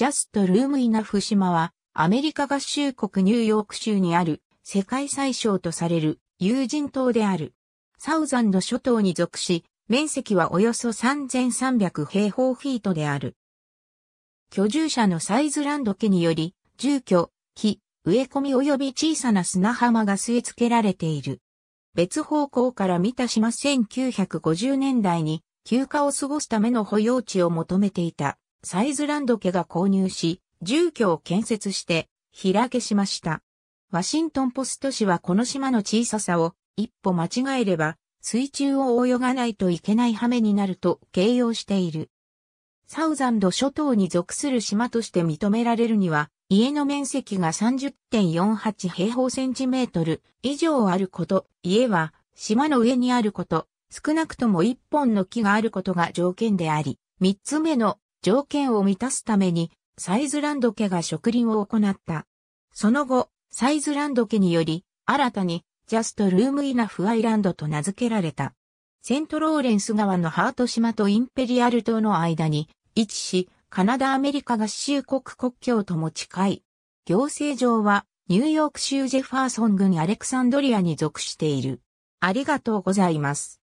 ジャストルームイナフ島は、アメリカ合衆国ニューヨーク州にある、世界最小とされる、有人島である。サウザンド諸島に属し、面積はおよそ3300平方フィートである。居住者のサイズランド家により、住居、木、植え込み及び小さな砂浜が据え付けられている。別方向から見た島1950年代に休暇を過ごすための保養地を求めていたサイズランド家が購入し、住居を建設して、開けしました。ワシントンポスト市はこの島の小ささを、一歩間違えれば、水中を泳がないといけない羽目になると形容している。サウザンド諸島に属する島として認められるには、家の面積が30.48平方センチメートル以上あること、家は島の上にあること、少なくとも一本の木があることが条件であり、三つ目の条件を満たすために、サイズランド家が植林を行った。その後、サイズランド家により、新たに、ジャストルームイナフアイランドと名付けられた。セントローレンス川のハート島とインペリアル島の間に位置し、カナダアメリカ合衆国国境とも近い。行政上はニューヨーク州ジェファーソン郡アレクサンドリアに属している。ありがとうございます。